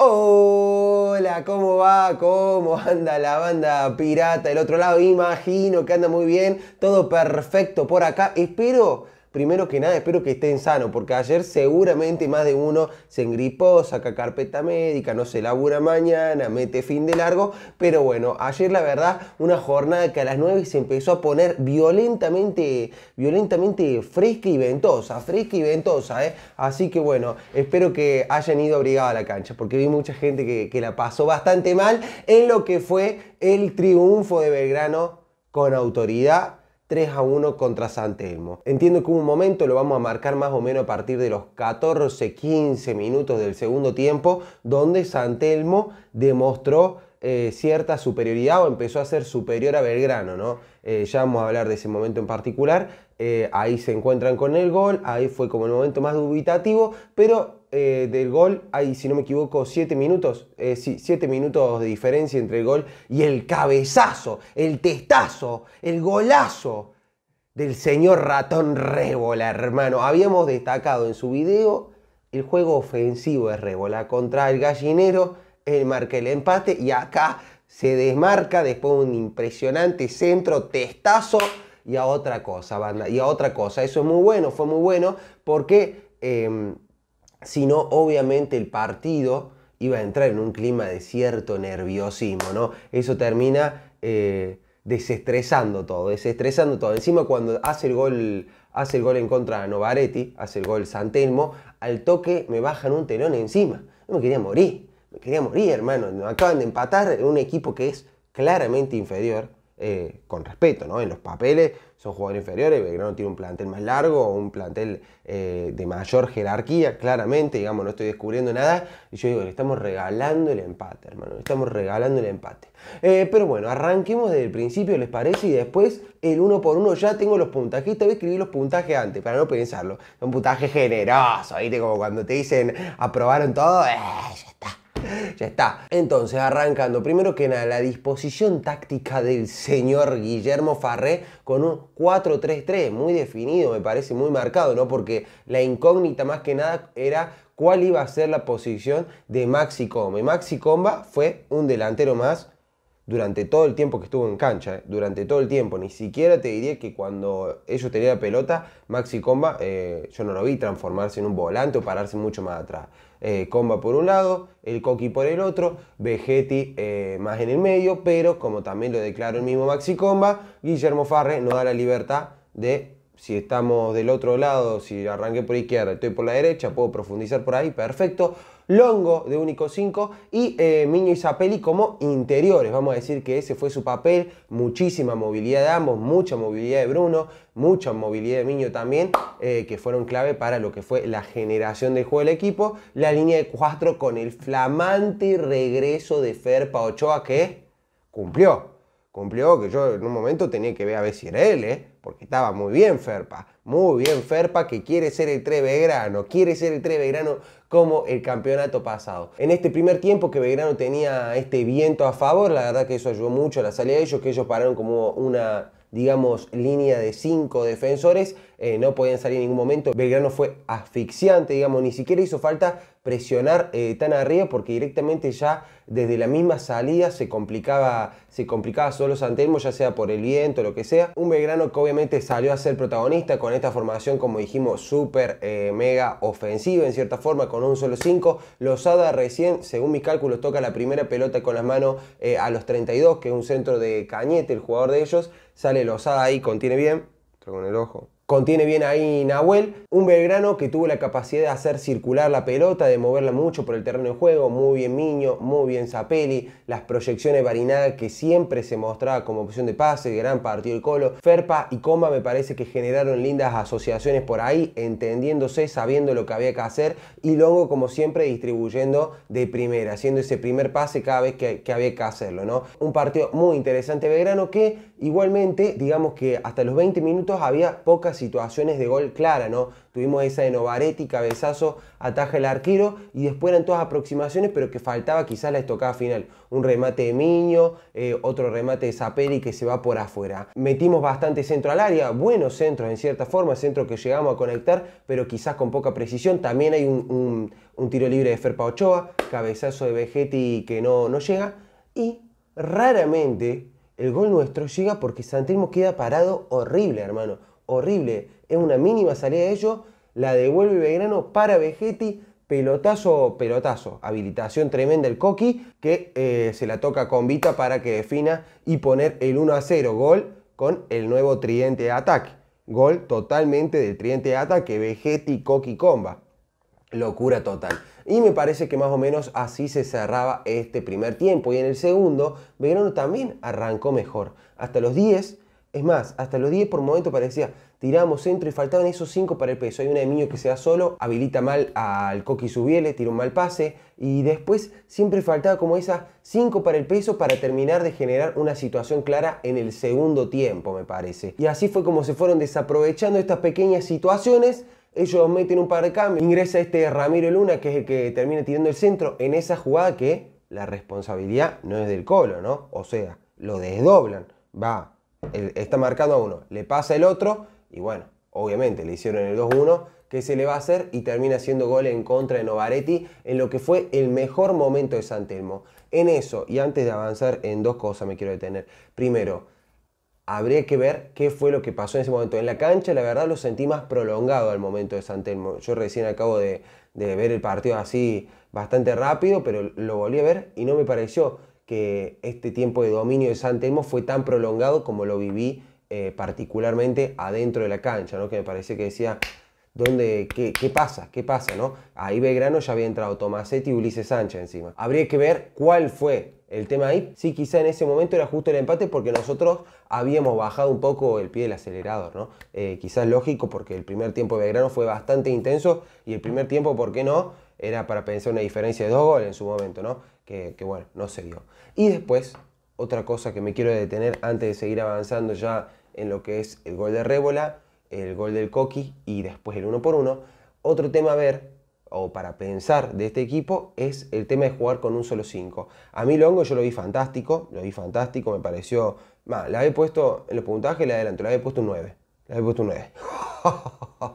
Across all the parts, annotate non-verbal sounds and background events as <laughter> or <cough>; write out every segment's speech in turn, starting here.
Hola, ¿cómo va? ¿Cómo anda la banda pirata del otro lado? Imagino que anda muy bien, todo perfecto por acá. Espero primero que nada espero que estén sanos, porque ayer seguramente más de uno se engripó, saca carpeta médica, no se labura mañana, mete fin de largo, pero bueno, ayer la verdad una jornada que a las 9 se empezó a poner violentamente, violentamente fresca y ventosa, fresca y ventosa, ¿eh? así que bueno, espero que hayan ido abrigado a la cancha, porque vi mucha gente que, que la pasó bastante mal en lo que fue el triunfo de Belgrano con autoridad 3 a 1 contra Santelmo. Entiendo que hubo un momento, lo vamos a marcar más o menos a partir de los 14-15 minutos del segundo tiempo, donde Santelmo demostró eh, cierta superioridad o empezó a ser superior a Belgrano, ¿no? Eh, ya vamos a hablar de ese momento en particular. Eh, ahí se encuentran con el gol, ahí fue como el momento más dubitativo, pero eh, del gol hay, si no me equivoco, 7 minutos. Eh, minutos de diferencia entre el gol y el cabezazo, el testazo, el golazo del señor Ratón Rébola, hermano. Habíamos destacado en su video el juego ofensivo de Rébola contra el gallinero, él marca el empate y acá se desmarca después de un impresionante centro, testazo y a otra cosa, banda, y a otra cosa. Eso es muy bueno, fue muy bueno porque... Em, sino obviamente el partido iba a entrar en un clima de cierto nerviosismo, ¿no? Eso termina eh, desestresando todo, desestresando todo. Encima cuando hace el gol, hace el gol en contra de Novaretti, hace el gol Santelmo, al toque me bajan un telón encima. No me quería morir, me quería morir, hermano. Me acaban de empatar un equipo que es claramente inferior, eh, con respeto, ¿no? En los papeles son jugadores inferiores, Belgrano tiene un plantel más largo, un plantel eh, de mayor jerarquía, claramente, digamos, no estoy descubriendo nada. Y yo digo, le estamos regalando el empate, hermano, le estamos regalando el empate. Eh, pero bueno, arranquemos desde el principio, ¿les parece? Y después el uno por uno ya tengo los puntajes. Esta vez escribir los puntajes antes, para no pensarlo. Son puntajes generosos, ¿viste? Como cuando te dicen, aprobaron todo, eh, ya está ya está. Entonces, arrancando, primero que nada, la disposición táctica del señor Guillermo Farré con un 4-3-3, muy definido, me parece muy marcado, ¿no? Porque la incógnita más que nada era cuál iba a ser la posición de Maxi Comba. Y Maxi Comba fue un delantero más durante todo el tiempo que estuvo en cancha, ¿eh? durante todo el tiempo. Ni siquiera te diría que cuando ellos tenían la pelota, Maxi Comba, eh, yo no lo vi transformarse en un volante o pararse mucho más atrás. Eh, comba por un lado, el Coqui por el otro, Vegeti eh, más en el medio, pero como también lo declaró el mismo Maxi Comba, Guillermo Farre no da la libertad de si estamos del otro lado, si arranqué por izquierda, estoy por la derecha, puedo profundizar por ahí, perfecto. Longo de único 5 y eh, Miño y Zapelli como interiores. Vamos a decir que ese fue su papel. Muchísima movilidad de ambos, mucha movilidad de Bruno, mucha movilidad de Miño también, eh, que fueron clave para lo que fue la generación del juego del equipo. La línea de 4 con el flamante regreso de Ferpa Ochoa que cumplió. Cumplió, que yo en un momento tenía que ver a ver si era él, ¿eh? porque estaba muy bien Ferpa, muy bien Ferpa que quiere ser el 3 Grano, quiere ser el 3 Grano como el campeonato pasado. En este primer tiempo que Belgrano tenía este viento a favor, la verdad que eso ayudó mucho a la salida de ellos, que ellos pararon como una, digamos, línea de cinco defensores eh, no podían salir en ningún momento. Belgrano fue asfixiante, digamos, ni siquiera hizo falta presionar eh, tan arriba porque directamente ya desde la misma salida se complicaba, se complicaba solo Santelmo, ya sea por el viento, o lo que sea. Un Belgrano que obviamente salió a ser protagonista con esta formación, como dijimos, súper eh, mega ofensiva en cierta forma, con un solo 5. Lozada recién, según mis cálculos, toca la primera pelota con las manos a los 32, que es un centro de Cañete, el jugador de ellos. Sale Lozada ahí, contiene bien, con el ojo, Contiene bien ahí Nahuel, un Belgrano que tuvo la capacidad de hacer circular la pelota, de moverla mucho por el terreno de juego, muy bien Miño, muy bien Zapelli, las proyecciones Barinaga que siempre se mostraba como opción de pase, gran partido el Colo, Ferpa y Coma me parece que generaron lindas asociaciones por ahí, entendiéndose, sabiendo lo que había que hacer y luego como siempre distribuyendo de primera, haciendo ese primer pase cada vez que, había que hacerlo, ¿no? Un partido muy interesante Belgrano que igualmente, digamos que hasta los 20 minutos había pocas situaciones de gol clara, ¿no? Tuvimos esa de Novaretti, cabezazo, ataja el arquero y después eran todas aproximaciones, pero que faltaba quizás la estocada final. Un remate de Miño, eh, otro remate de Zapelli que se va por afuera. Metimos bastante centro al área, buenos centros en cierta forma, centros que llegamos a conectar, pero quizás con poca precisión. También hay un, tiro libre de Ferpa Ochoa, cabezazo de Vegetti que no, no llega y raramente el gol nuestro llega porque Santelmo queda parado horrible, hermano horrible. Es una mínima salida de ellos, la devuelve Belgrano para Vegetti, pelotazo, pelotazo, habilitación tremenda el Coqui, que eh, se la toca con Vita para que defina y poner el 1 a 0, gol con el nuevo tridente de ataque. Gol totalmente del tridente de ataque, Vegetti, Coqui, Comba. Locura total. Y me parece que más o menos así se cerraba este primer tiempo. Y en el segundo, Belgrano también arrancó mejor. Hasta los 10 es más, hasta los 10 por momento parecía, tiramos centro y faltaban esos 5 para el peso. Hay un de que se da solo, habilita mal al Coqui Subiele, tira un mal pase y después siempre faltaba como esas 5 para el peso para terminar de generar una situación clara en el segundo tiempo, me parece. Y así fue como se fueron desaprovechando estas pequeñas situaciones ellos meten un par de cambios, ingresa este Ramiro Luna, que es el que termina tirando el centro, en esa jugada que la responsabilidad no es del Colo, ¿no? O sea, lo desdoblan, va está marcando a uno, le pasa el otro y bueno, obviamente le hicieron el 2-1, que se le va a hacer? Y termina haciendo gol en contra de Novaretti en lo que fue el mejor momento de Santelmo En eso, y antes de avanzar en dos cosas me quiero detener. Primero, habría que ver qué fue lo que pasó en ese momento. En la cancha, la verdad, lo sentí más prolongado al momento de Santelmo Yo recién acabo de ver el partido así bastante rápido, pero lo volví a ver y no me pareció que este tiempo de dominio de San Telmo fue tan prolongado como lo viví eh, particularmente adentro de la cancha, ¿no? que me parece que decía, ¿dónde, qué, pasa? ¿Qué pasa? ¿no? Ahí Belgrano ya había entrado Tomasetti y Ulises Sánchez encima. Habría que ver cuál fue el tema ahí. Sí, quizá en ese momento era justo el empate porque nosotros habíamos bajado un poco el pie del acelerador, ¿no? Eh, quizás lógico porque el primer tiempo de Belgrano fue bastante intenso y el primer tiempo, ¿por qué no? Era para pensar una diferencia de dos goles en su momento, ¿no? que, bueno, no se dio. Y después, otra cosa que me quiero detener antes de seguir avanzando ya en lo que es el gol de Rébola, el gol del Coqui y después el uno por uno. Otro tema a ver o para pensar de este equipo es el tema de jugar con un solo 5. A mí Longo yo lo vi fantástico, lo vi fantástico, me pareció... la he puesto en los puntajes, la adelanto, la había puesto un 9. La había puesto un 9.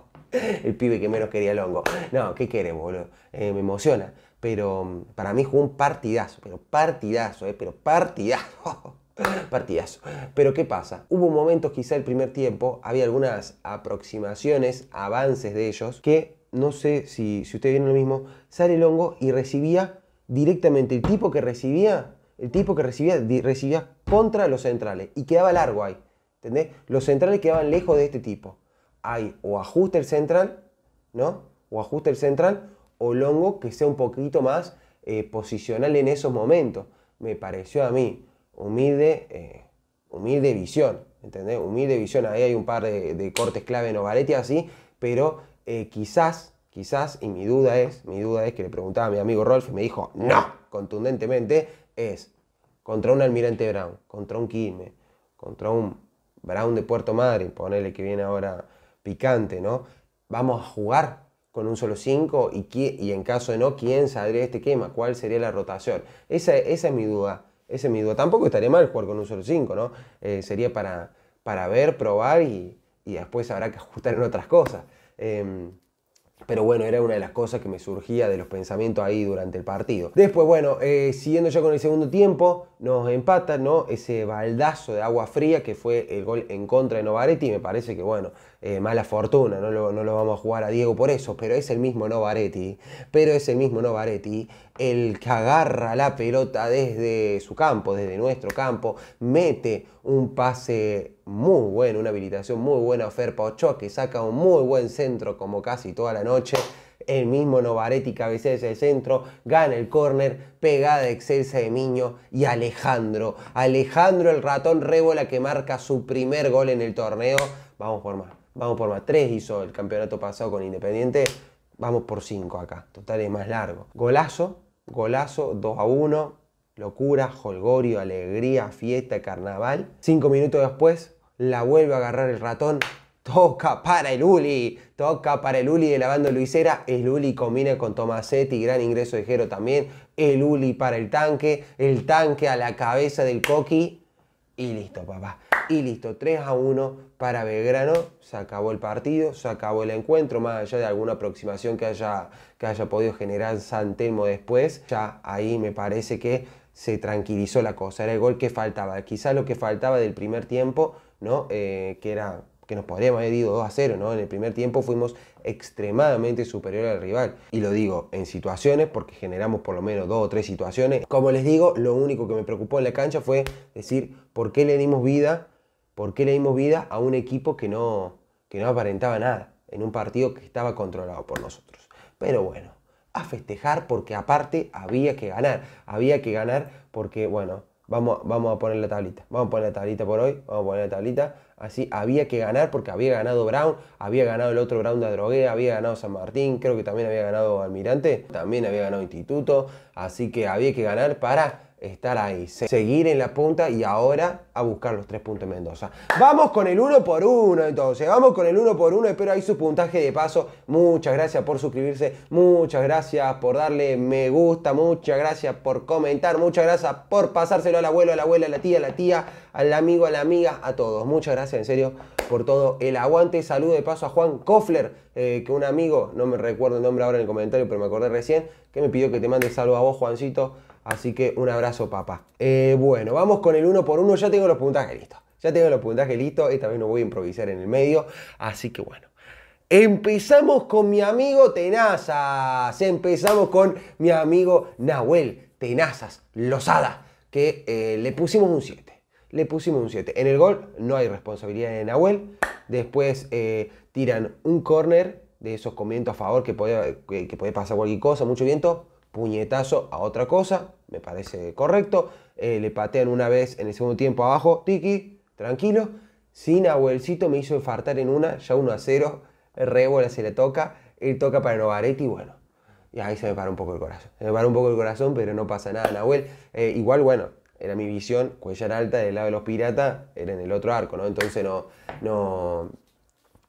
<laughs> <laughs> el pibe que menos quería el hongo. No, ¿qué quiere, boludo? Eh, me emociona. Pero mm, para mí jugó un partidazo, pero partidazo, eh, pero partidazo. <laughs> Partidazo. Pero ¿qué pasa? Hubo momentos, quizá el primer tiempo, había algunas aproximaciones, avances de ellos, que no sé si, si ustedes vieron lo mismo, sale el hongo y recibía directamente el tipo que recibía, el tipo que recibía, recibía contra los centrales y quedaba largo ahí. ¿Entendés? Los centrales quedaban lejos de este tipo hay o ajuste el central, ¿no? O ajuste el central o longo que sea un poquito más eh, posicional en esos momentos. Me pareció a mí humilde, eh, humilde visión, ¿entendés? Humilde visión, ahí hay un par de, cortes clave en Ovaretti así, pero eh, quizás, quizás, y mi duda es, mi duda es que le preguntaba a mi amigo Rolf y me dijo, no, contundentemente, es contra un Almirante Brown, contra un kim contra un Brown de Puerto Madre, ponele que viene ahora picante, ¿no? Vamos a jugar con un solo 5 y, y, en caso de no, ¿quién saldría este quema? ¿Cuál sería la rotación? Esa, es mi duda. Esa es mi duda. Tampoco estaría mal jugar con un solo 5, ¿no? Eh, sería para, para ver, probar y, después habrá que ajustar en otras cosas. Em, pero bueno, era una de las cosas que me surgía de los pensamientos ahí durante el partido. Después, bueno, eh, siguiendo ya con el segundo tiempo, nos empata, ¿no? Ese baldazo de agua fría que fue el gol en contra de Novaretti. Me parece que, bueno, eh, mala fortuna, no no lo, vamos a jugar a Diego por eso, pero es el mismo Novaretti. Pero es el mismo Novaretti el que agarra la pelota desde su campo, desde nuestro campo, mete un pase muy bueno, una habilitación muy buena, Ferpa Ochoa, que saca un muy buen centro como casi toda la noche. El mismo Novaretti cabecea ese el centro, gana el córner, pegada excelsa de Miño y Alejandro. Alejandro el ratón rébola que marca su primer gol en el torneo. Vamos por más, vamos por más. Tres hizo el campeonato pasado con Independiente. Vamos por cinco acá, total es más largo. Golazo, golazo, 2 a 1, locura, jolgorio, alegría, fiesta, carnaval. Cinco minutos después, la vuelve a agarrar el ratón. Toca para el Uli, toca para el Uli de la banda Luisera. El Uli combina con Tomasetti, gran ingreso de Jero también. El Uli para el tanque, el tanque a la cabeza del Coqui y listo, papá. Y listo, 3 a 1 para Belgrano. Se acabó el partido, se acabó el encuentro, más allá de alguna aproximación que haya, que haya podido generar Santelmo después. Ya ahí me parece que se tranquilizó la cosa. Era el gol que faltaba. Quizás lo que faltaba del primer tiempo, ¿no? Eh, que era que nos podríamos haber ido 2 a 0, ¿no? En el primer tiempo fuimos extremadamente superior al rival. Y lo digo en situaciones porque generamos por lo menos dos o tres situaciones. Como les digo, lo único que me preocupó en la cancha fue decir, ¿por qué le dimos vida? ¿Por qué le dimos vida a un equipo que no, que no aparentaba nada? En un partido que estaba controlado por nosotros. Pero bueno, a festejar porque aparte había que ganar. Había que ganar porque, bueno, Vamos, vamos a la tablita. Vamos a la tablita por hoy. Vamos a ponerle tablita. Así había que ganar porque había ganado Brown, había ganado el otro Brown de Drogué, había ganado San Martín, creo que también había ganado Almirante, también había ganado Instituto. Así que había que ganar para estar ahí, seguir en la punta y ahora a buscar los tres puntos en Mendoza. Vamos con el uno por uno entonces, vamos con el uno por uno, espero ahí su puntaje de paso. Muchas gracias por suscribirse, muchas gracias por darle me gusta, muchas gracias por comentar, muchas gracias por pasárselo al abuelo, a la abuela, a la tía, a la tía, al amigo, a la amiga, a todos. Muchas gracias en serio por todo el aguante. Saludo de paso a Juan Kofler, eh, que un amigo, no me recuerdo el nombre ahora en el comentario, pero me acordé recién, que me pidió que te mande saludo a vos, Juancito. Así que un abrazo, papá. Eh, bueno, vamos con el uno por uno. Ya tengo los puntajes listos. Ya tengo los puntajes listos. Esta vez no voy a improvisar en el medio. Así que bueno. Empezamos con mi amigo Tenazas. Empezamos con mi amigo Nahuel Tenazas Lozada. Que eh, le pusimos un 7. Le pusimos un 7. En el gol no hay responsabilidad de Nahuel. Después eh, tiran un córner de esos comientos a favor que puede, que puede pasar cualquier cosa, mucho viento puñetazo a otra cosa, me parece correcto. Eh, le patean una vez en el segundo tiempo abajo, Tiki, tranquilo. Sin abuelcito me hizo fartar en una, ya 1 a 0, Rebola se le toca, él toca para Novaretti, bueno. Y ahí se me para un poco el corazón. Se me paró un poco el corazón, pero no pasa nada, Nahuel. Eh, igual, bueno, era mi visión, Cuellar Alta del lado de los piratas, era en el otro arco, ¿no? Entonces no, no,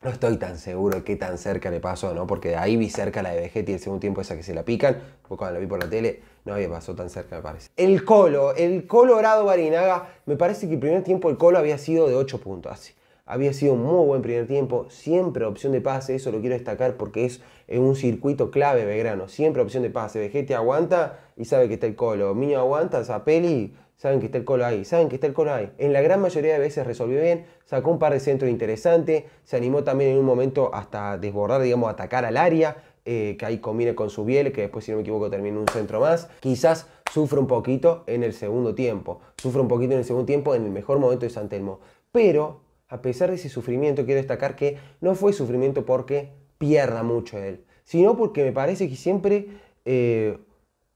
no estoy tan seguro de qué tan cerca le pasó, ¿no? Porque ahí vi cerca la de Vegetti el segundo tiempo, esa que se la pican. Porque Cuando la vi por la tele, no había pasado tan cerca, me parece. El Colo, el Colorado Barinaga. Me parece que el primer tiempo el Colo había sido de 8 puntos, así. Había sido un muy buen primer tiempo, siempre opción de pase, eso lo quiero destacar porque es un circuito clave Belgrano, siempre opción de pase. Vegetti aguanta y sabe que está el Colo. Mío aguanta, esa peli saben que está el colo ahí, saben que está el colo ahí. En la gran mayoría de veces resolvió bien, sacó un par de centros interesantes, se animó también en un momento hasta desbordar, digamos, atacar al área, eh, que ahí combine con su biel, que después, si no me equivoco, termina un centro más. Quizás sufre un poquito en el segundo tiempo, sufre un poquito en el segundo tiempo en el mejor momento de Santelmo. Pero, a pesar de ese sufrimiento, quiero destacar que no fue sufrimiento porque pierda mucho él, sino porque me parece que siempre... Eh,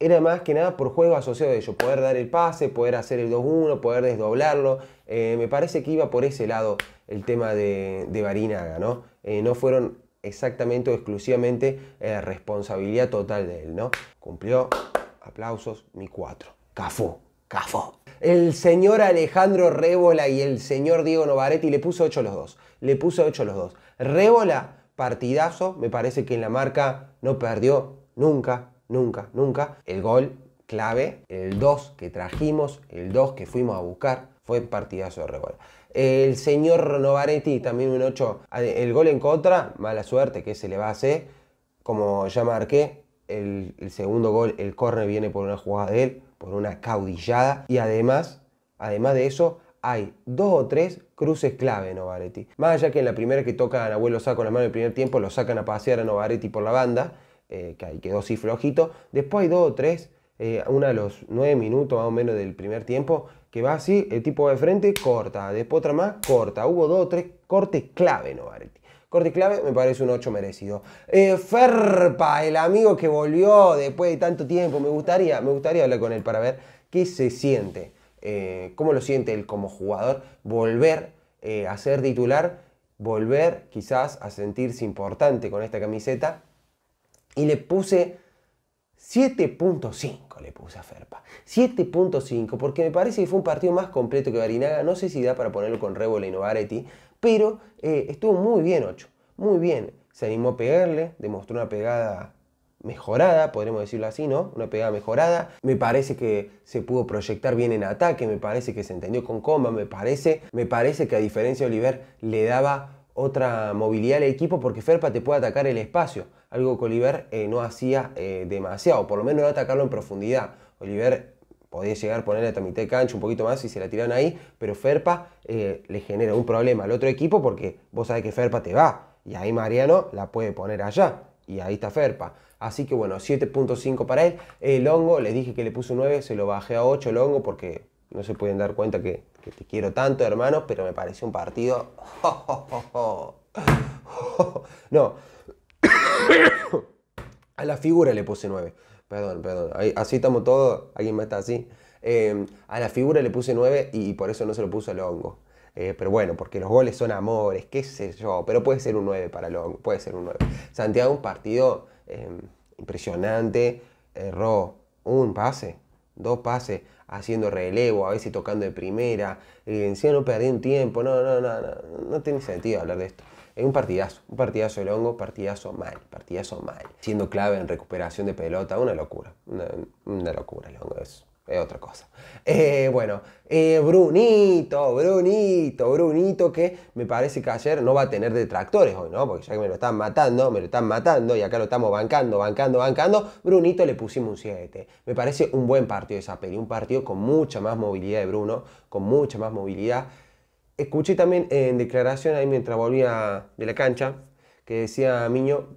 era más que nada por juego asociado de ello, poder dar el pase, poder hacer el 2-1, poder desdoblarlo. Eh, me parece que iba por ese lado el tema de, de Barinaga, ¿no? Eh, no fueron exactamente o exclusivamente eh, responsabilidad total de él, ¿no? Cumplió, aplausos, mi 4. Cafú, Cafó. El señor Alejandro Rebola y el señor Diego Novaretti le puso 8 los dos. Le puso 8 los dos. Rebola, partidazo, me parece que en la marca no perdió nunca nunca, nunca. El gol clave, el 2 que trajimos, el 2 que fuimos a buscar, fue partidazo de récord. El señor Novaretti, también un 8, el gol en contra, mala suerte que se le va a hacer. Como ya marqué, el, segundo gol, el corner viene por una jugada de él, por una caudillada. Y además, además de eso, hay dos o tres cruces clave Novaretti. Más allá que en la primera que toca a Abuelo saco saca la mano el primer tiempo, lo sacan a pasear a Novaretti por la banda eh, que ahí quedó así flojito. Después hay dos o tres, eh, una de los nueve minutos más o menos del primer tiempo, que va así, el tipo de frente, corta, después otra más, corta. Hubo dos o tres cortes clave, Novaretti. Corte clave, me parece un 8 merecido. Eh, Ferpa, el amigo que volvió después de tanto tiempo, me gustaría, me gustaría hablar con él para ver qué se siente, cómo lo siente él como jugador, volver a ser titular, volver quizás a sentirse importante con esta camiseta y le puse 7.5 le puse a Ferpa. 7.5 porque me parece que fue un partido más completo que Barinaga. No sé si da para ponerlo con Rebola y Novaretti, pero eh, estuvo muy bien 8. Muy bien. Se animó a pegarle, demostró una pegada mejorada, podremos decirlo así, ¿no? Una pegada mejorada. Me parece que se pudo proyectar bien en ataque, me parece que se entendió con coma, me parece, me parece que a diferencia de Oliver le daba otra movilidad al equipo porque Ferpa te puede atacar el espacio, algo que Oliver eh, no hacía eh, demasiado, por lo menos no atacarlo en profundidad. Oliver podía llegar a ponerle a mitad de cancha un poquito más y se la tiran ahí, pero Ferpa eh, le genera un problema al otro equipo porque vos sabés que Ferpa te va y ahí Mariano la puede poner allá y ahí está Ferpa. Así que bueno, 7.5 para él. El hongo, les dije que le puso 9, se lo bajé a 8 el hongo porque no se pueden dar cuenta que que te quiero tanto, hermano, pero me pareció un partido... no. <coughs> A la figura le puse 9. Perdón, perdón. Así estamos todos. Alguien más está así. Em, a la figura le puse 9 y por eso no se lo puso el hongo. Eh, pero bueno, porque los goles son amores, qué sé yo. Pero puede ser un 9 para Longo, Puede ser un 9. Santiago, un partido em, impresionante. Erró un pase, dos pases haciendo relevo, a veces tocando de primera, eh, encima no un tiempo, no, no, no, no, no tiene sentido hablar de esto. Es un partidazo, un partidazo de Longo, partidazo mal, partidazo mal. Siendo clave en recuperación de pelota, una locura, una, locura el hongo eso es otra cosa. Eh, bueno, eh, Brunito, Brunito, Brunito, que me parece que ayer no va a tener detractores hoy, ¿no? Porque ya que me lo están matando, me lo están matando y acá lo estamos bancando, bancando, bancando, Brunito le pusimos un 7. Me parece un buen partido esa peli, un partido con mucha más movilidad de Bruno, con mucha más movilidad. Escuché también en declaración ahí mientras volvía de la cancha que decía Miño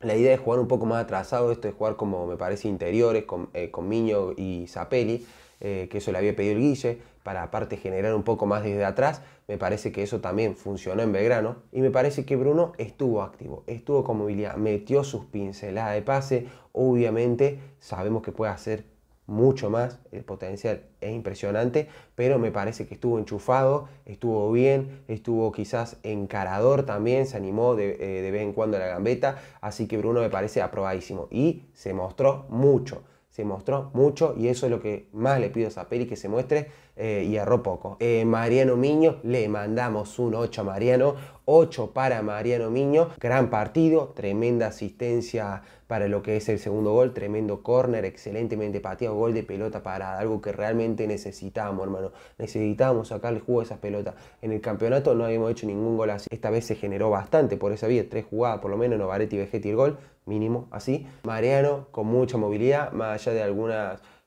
la idea de jugar un poco más atrasado, esto es jugar como me parece interiores con, eh, con Miño y Zapelli, eh, que eso le había pedido el Guille, para aparte generar un poco más desde atrás. Me parece que eso también funcionó en Belgrano. Y me parece que Bruno estuvo activo, estuvo con movilidad, metió sus pinceladas de pase. Obviamente sabemos que puede hacer mucho más, el eh, potencial es impresionante, pero me parece que estuvo enchufado, estuvo bien, estuvo quizás encarador también, se animó de, eh, de vez en cuando a la gambeta, así que Bruno me parece aprobadísimo y se mostró mucho se mostró mucho y eso es lo que más le pido a esa que se muestre eh, y erró poco. Eh, Mariano Miño, le mandamos un 8 a Mariano, 8 para Mariano Miño, gran partido, tremenda asistencia para lo que es el segundo gol, tremendo córner, excelentemente pateado, gol de pelota parada, algo que realmente necesitábamos, hermano. Necesitábamos sacarle jugo a esas pelotas. En el campeonato no habíamos hecho ningún gol así. Esta vez se generó bastante por esa vía, tres jugadas por lo menos, Novaretti, Vegetti el gol, mínimo así. Mariano con mucha movilidad, más allá de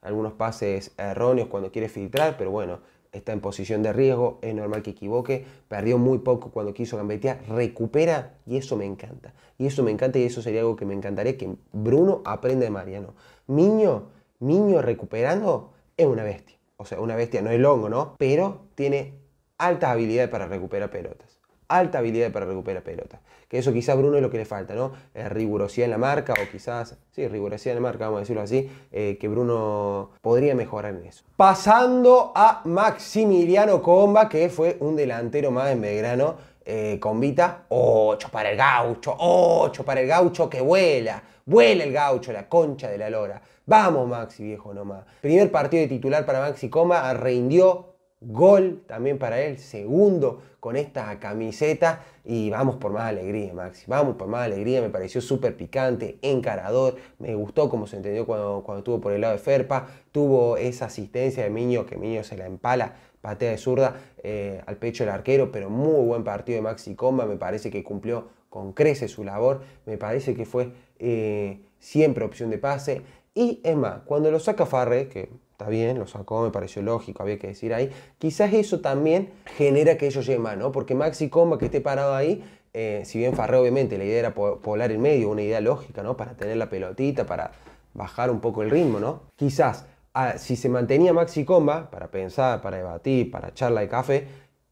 algunos pases erróneos cuando quiere filtrar, pero bueno, está en posición de riesgo, es normal que equivoque, perdió muy poco cuando quiso gambetear, recupera y eso me encanta. Y eso me encanta y eso sería algo que me encantaría que Bruno aprenda de Mariano. niño niño recuperando es una bestia. O sea, una bestia, no es longo, ¿no? Pero tiene altas habilidades para recuperar pelotas alta habilidad para recuperar pelota. Que eso quizás Bruno es lo que le falta, ¿no? rigurosidad en la marca o quizás, sí, rigurosidad en la marca, vamos a decirlo así, eh, que Bruno podría mejorar en eso. Pasando a Maximiliano Comba, que fue un delantero más en Belgrano, eh, Combita, 8 para el gaucho, 8 para el gaucho que vuela, vuela el gaucho, la concha de la lora. Vamos Maxi, viejo nomás. Primer partido de titular para Maxi Comba, rindió Gol también para él, segundo con esta camiseta y vamos por más alegría, Maxi. Vamos por más alegría, me pareció súper picante, encarador, me gustó como se entendió cuando, cuando estuvo por el lado de Ferpa, tuvo esa asistencia de Miño que Miño se la empala, patea de zurda eh, al pecho del arquero, pero muy buen partido de Maxi Comba, me parece que cumplió con crece su labor, me parece que fue eh, siempre opción de pase. Y es más, cuando lo saca Farre, que Está bien, lo sacó, me pareció lógico, había que decir ahí. Quizás eso también genera que ellos lleguen más, ¿no? Porque Maxi Comba, que esté parado ahí, eh, si bien Farré obviamente la idea era polar el medio, una idea lógica, ¿no? Para tener la pelotita, para bajar un poco el ritmo, ¿no? Quizás ah, si se mantenía Maxi Comba, para pensar, para debatir, para charla de café,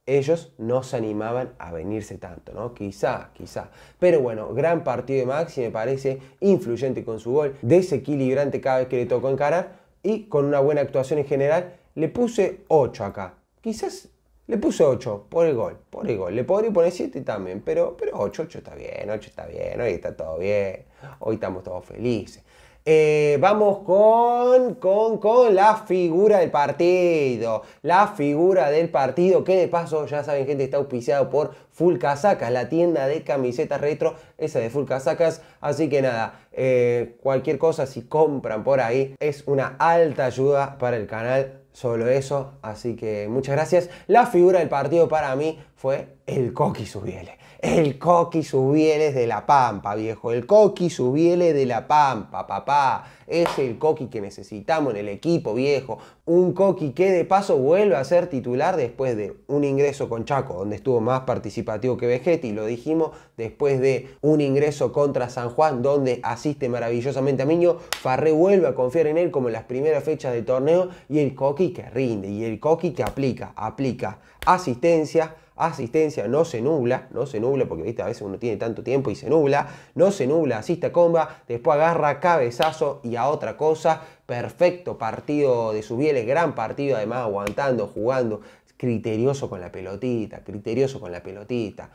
ellos no se animaban a venirse tanto, ¿no? Quizá, quizá. Pero bueno, gran partido de Maxi, me parece influyente con su gol, desequilibrante cada vez que le tocó encarar y con una buena actuación en general. Le puse 8 acá. Quizás le puse 8 por el gol, por el gol. Le podría poner 7 también, pero, pero 8, 8 está bien, 8 está bien, hoy está todo bien, hoy estamos todos felices. Eh, vamos con, con, con la figura del partido. La figura del partido, que de paso, ya saben, gente, está auspiciado por Full Casacas, la tienda de camisetas retro, esa de Full Casacas. Así que nada, eh, cualquier cosa, si compran por ahí, es una alta ayuda para el canal. Solo eso, así que muchas gracias. La figura del partido para mí fue el Coqui Subiele. El coqui subiele de la pampa, viejo. El coqui subiele de la pampa, papá. Es el coqui que necesitamos en el equipo, viejo. Un coqui que de paso vuelve a ser titular después de un ingreso con Chaco, donde estuvo más participativo que Vegetti, lo dijimos, después de un ingreso contra San Juan, donde asiste maravillosamente a Miño. Farré vuelve a confiar en él como en las primeras fechas de torneo y el coqui que rinde y el coqui que aplica, aplica asistencia asistencia, no se nubla, no se nubla porque ¿viste? a veces uno tiene tanto tiempo y se nubla, no se nubla, asiste a comba, después agarra cabezazo y a otra cosa, perfecto partido de Subieles, gran partido además aguantando, jugando, criterioso con la pelotita, criterioso con la pelotita,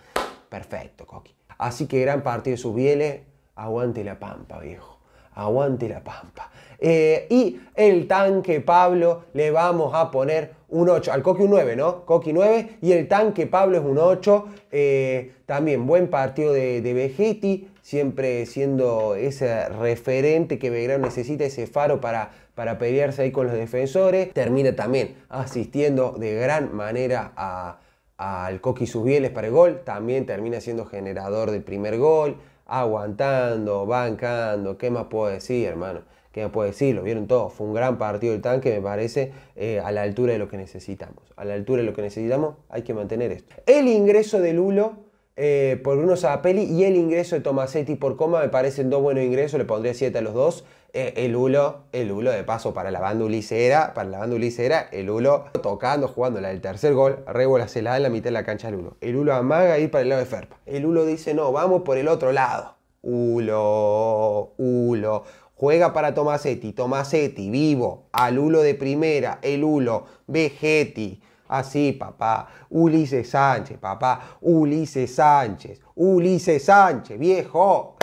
perfecto Coqui. Así que gran partido de Subieles, aguante la pampa viejo aguante la pampa. Eh, y el tanque Pablo le vamos a poner un 8, al Coqui un 9, ¿no? Coqui 9 y el tanque Pablo es un 8. Eh, también buen partido de, de Vegetti, siempre siendo ese referente que Belgrano necesita, ese faro para, para pelearse ahí con los defensores. Termina también asistiendo de gran manera al Coqui Subieles para el gol, también termina siendo generador del primer gol aguantando, bancando. ¿Qué más puedo decir, hermano? ¿Qué más puedo decir? Lo vieron todos. Fue un gran partido del tanque, me parece, eh, a la altura de lo que necesitamos. A la altura de lo que necesitamos hay que mantener esto. El ingreso de Lulo eh, por Bruno peli y el ingreso de Tomasetti por coma. Me parecen dos buenos ingresos, le pondría 7 a los dos. Eh, el hulo, el hulo de paso para la banda Ulisera, para la banda Ulisera, el hulo, tocando, jugando la del tercer gol, Rebola se la en la mitad de la cancha el hulo, El hulo amaga ir para el lado de Ferpa. El hulo dice, no, vamos por el otro lado. hulo, hulo, Juega para Tomasetti, Tomasetti vivo, al hulo de primera, el hulo, Vegetti, Así, ah, papá. Ulises Sánchez, papá. Ulises Sánchez. Ulises Sánchez, viejo.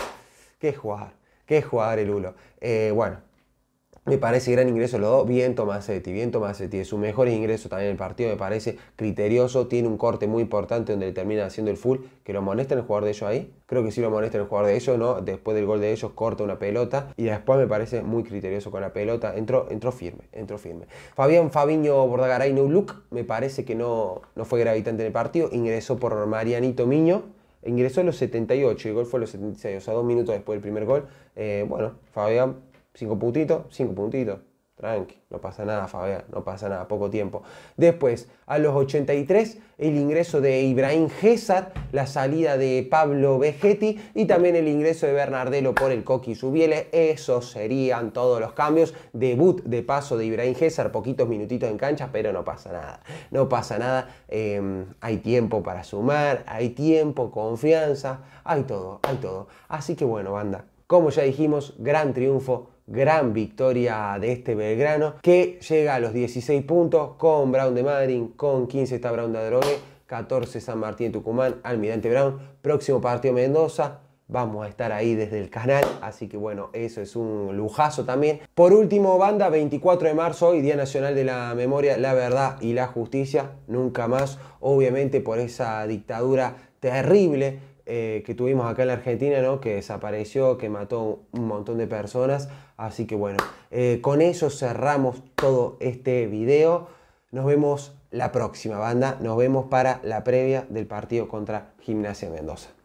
Qué jugar, qué jugar el Lulo. Eh, bueno, me parece gran ingreso, los dos. Bien Tomasetti, bien Tomasetti. Es su mejor ingreso también en el partido, me parece criterioso. Tiene un corte muy importante donde le termina haciendo el full. Que lo molesta el jugador de ellos ahí. Creo que sí lo molesta el jugador de ellos, ¿no? Después del gol de ellos corta una pelota. Y después me parece muy criterioso con la pelota. Entró, entró firme, entró firme. Fabián Fabiño Bordagaray no look. Me parece que no, no fue gravitante en el partido. Ingresó por Marianito Miño ingresó a los 78 el gol fue a los 76, o sea, dos minutos después del primer gol. Eh, bueno, Fabián Cinco puntitos, cinco puntitos. Tranqui, no pasa nada, Fabián, no pasa nada, poco tiempo. Después, a los 83, el ingreso de Ibrahim Gésar, la salida de Pablo Vegetti y también el ingreso de Bernardelo por el Coqui Subiele. Esos serían todos los cambios. Debut de paso de Ibrahim Gésar, poquitos minutitos en cancha, pero no pasa nada. No pasa nada, em, hay tiempo para sumar, hay tiempo, confianza, hay todo, hay todo. Así que bueno, banda, como ya dijimos, gran triunfo gran victoria de este Belgrano que llega a los 16 puntos con Brown de Madrid, con 15 está Brown de Adrogué, 14 San Martín Tucumán, Almirante Brown, próximo partido Mendoza. Vamos a estar ahí desde el canal, así que bueno, eso es un lujazo también. Por último, banda, 24 de marzo, hoy Día Nacional de la Memoria, la Verdad y la Justicia, nunca más, obviamente por esa dictadura terrible eh, que tuvimos acá en la Argentina, ¿no? que desapareció, que mató un montón de personas. Así que bueno, eh, con eso cerramos todo este video. Nos vemos la próxima banda. Nos vemos para la previa del partido contra Gimnasia Mendoza.